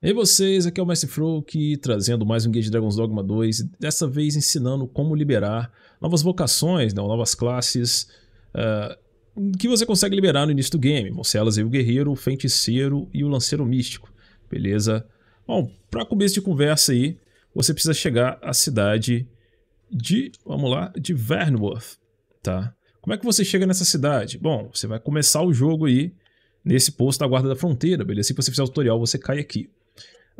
E vocês, aqui é o Mestre Froak, trazendo mais um Guia de Dragon's Dogma 2, dessa vez ensinando como liberar novas vocações, novas classes, uh, que você consegue liberar no início do game. Vão e o Guerreiro, o Feiticeiro e o Lanceiro Místico, beleza? Bom, para começo de conversa aí, você precisa chegar à cidade de, vamos lá, de Vernworth, tá? Como é que você chega nessa cidade? Bom, você vai começar o jogo aí nesse posto da Guarda da Fronteira, beleza? Se você fizer o tutorial, você cai aqui.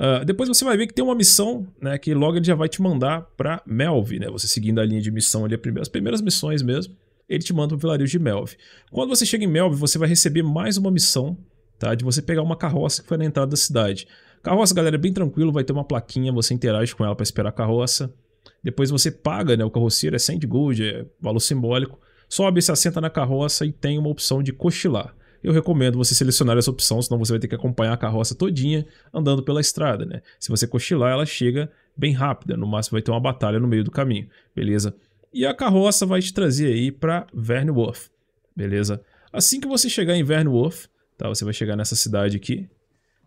Ah, depois você vai ver que tem uma missão, né, que logo ele já vai te mandar para Melv, né? Você seguindo a linha de missão ali, primeira, as primeiras missões mesmo, ele te manda para o vilarejo de Melv. Quando você chega em Melv, você vai receber mais uma missão, tá? De você pegar uma carroça que foi na entrada da cidade. Carroça, galera, é bem tranquilo, vai ter uma plaquinha, você interage com ela para esperar a carroça. Depois você paga, né? O carroceiro é 100 de gold, é valor simbólico. Sobe, se assenta na carroça e tem uma opção de cochilar eu recomendo você selecionar essa opção, senão você vai ter que acompanhar a carroça todinha andando pela estrada, né? Se você cochilar, ela chega bem rápida, no máximo vai ter uma batalha no meio do caminho, beleza? E a carroça vai te trazer aí para Vernworth, beleza? Assim que você chegar em Vernworth, tá? Você vai chegar nessa cidade aqui,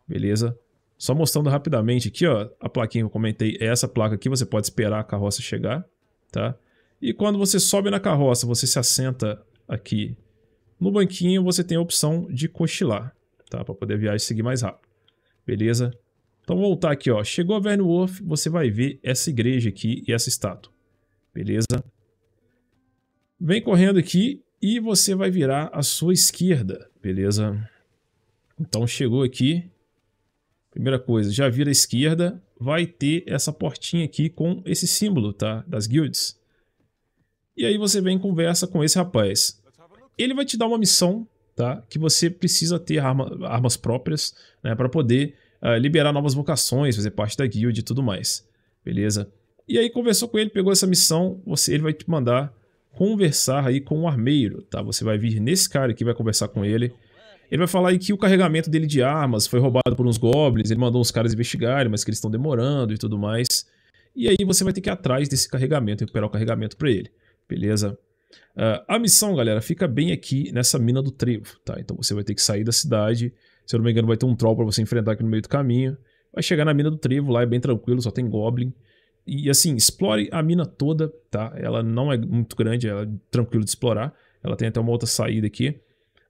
beleza? Só mostrando rapidamente aqui, ó, a plaquinha que eu comentei, é essa placa aqui, você pode esperar a carroça chegar, tá? E quando você sobe na carroça, você se assenta aqui no banquinho você tem a opção de cochilar, tá? Para poder a viagem seguir mais rápido. Beleza? Então voltar aqui, ó. Chegou a Vernworth, você vai ver essa igreja aqui e essa estátua. Beleza? Vem correndo aqui e você vai virar à sua esquerda, beleza? Então chegou aqui. Primeira coisa, já vira a esquerda, vai ter essa portinha aqui com esse símbolo, tá? Das guilds. E aí você vem e conversa com esse rapaz. Ele vai te dar uma missão, tá? Que você precisa ter arma, armas próprias, né? Para poder uh, liberar novas vocações, fazer parte da guild e tudo mais. Beleza? E aí conversou com ele, pegou essa missão, você, ele vai te mandar conversar aí com o um armeiro, tá? Você vai vir nesse cara aqui, vai conversar com ele. Ele vai falar aí que o carregamento dele de armas foi roubado por uns goblins, ele mandou uns caras investigarem, mas que eles estão demorando e tudo mais. E aí você vai ter que ir atrás desse carregamento, recuperar o carregamento para ele, beleza? Uh, a missão, galera, fica bem aqui nessa mina do trevo, tá? Então você vai ter que sair da cidade. Se eu não me engano, vai ter um troll para você enfrentar aqui no meio do caminho. Vai chegar na mina do trevo, lá é bem tranquilo, só tem goblin. E assim, explore a mina toda, tá? Ela não é muito grande, ela é tranquilo de explorar. Ela tem até uma outra saída aqui.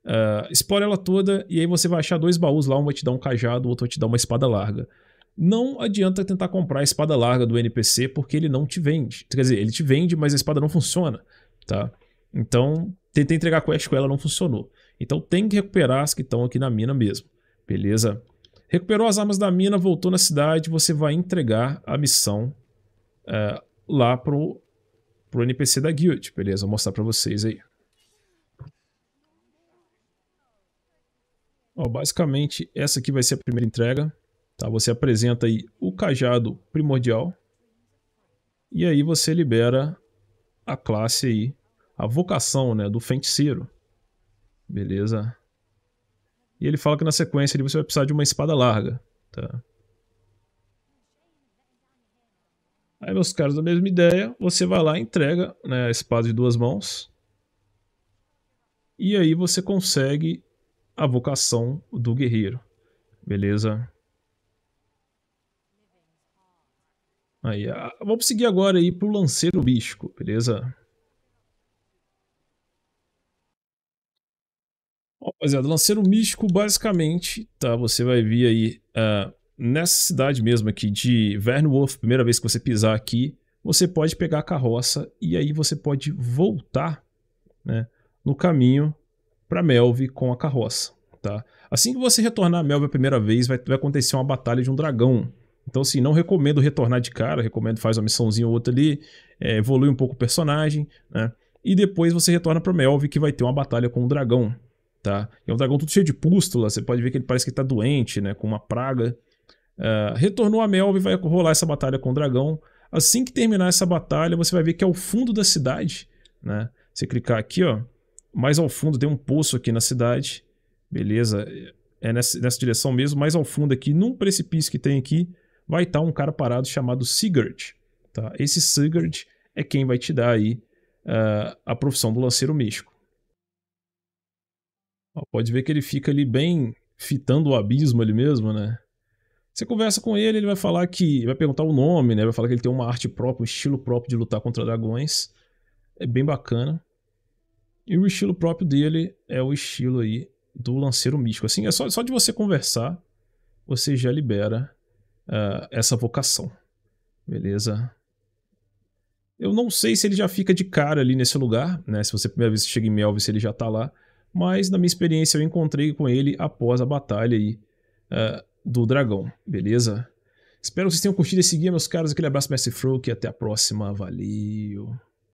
Uh, explore ela toda e aí você vai achar dois baús lá, um vai te dar um cajado, o outro vai te dar uma espada larga. Não adianta tentar comprar a espada larga do NPC porque ele não te vende. Quer dizer, ele te vende, mas a espada não funciona tá? Então, tentei entregar a quest com ela, não funcionou. Então tem que recuperar as que estão aqui na mina mesmo, beleza? Recuperou as armas da mina, voltou na cidade, você vai entregar a missão é, lá pro, pro NPC da guild, beleza? Vou mostrar pra vocês aí. Ó, basicamente, essa aqui vai ser a primeira entrega. Tá? Você apresenta aí o cajado primordial. E aí você libera a classe aí, a vocação, né, do feiticeiro. Beleza? E ele fala que na sequência ali você vai precisar de uma espada larga, tá? Aí, meus caros, da mesma ideia, você vai lá e entrega né, a espada de duas mãos. E aí você consegue a vocação do guerreiro. Beleza? Aí, ah, vamos seguir agora aí pro Lanceiro Místico, beleza? Rapaziada, Lanceiro Místico, basicamente, tá? Você vai vir aí uh, nessa cidade mesmo aqui de Vernwolf, primeira vez que você pisar aqui, você pode pegar a carroça e aí você pode voltar, né? No caminho para Melve com a carroça, tá? Assim que você retornar a Melve a primeira vez, vai, vai acontecer uma batalha de um dragão então, assim, não recomendo retornar de cara, recomendo faz uma missãozinha ou outra ali, é, evolui um pouco o personagem, né? E depois você retorna pro Melv, que vai ter uma batalha com o dragão, tá? É um dragão tudo cheio de pústula, você pode ver que ele parece que tá doente, né? Com uma praga. Uh, retornou a Melv, vai rolar essa batalha com o dragão. Assim que terminar essa batalha, você vai ver que é o fundo da cidade, né? Você clicar aqui, ó, mais ao fundo tem um poço aqui na cidade, beleza? É, é nessa, nessa direção mesmo, mais ao fundo aqui, num precipício que tem aqui, vai estar tá um cara parado chamado Sigurd. Tá? Esse Sigurd é quem vai te dar aí uh, a profissão do lanceiro místico. Ó, pode ver que ele fica ali bem fitando o abismo ali mesmo, né? Você conversa com ele, ele vai falar que. Vai perguntar o nome, né? Vai falar que ele tem uma arte própria, um estilo próprio de lutar contra dragões. É bem bacana. E o estilo próprio dele é o estilo aí do lanceiro místico. Assim, é só, só de você conversar, você já libera uh, essa vocação. Beleza? Eu não sei se ele já fica de cara ali nesse lugar, né? Se você primeira vez chega em Melvis, ele já tá lá. Mas na minha experiência eu encontrei com ele após a batalha aí uh, do dragão, beleza? Espero que vocês tenham curtido esse guia, meus caros. Aquele abraço, Messi Froak, e até a próxima. Valeu!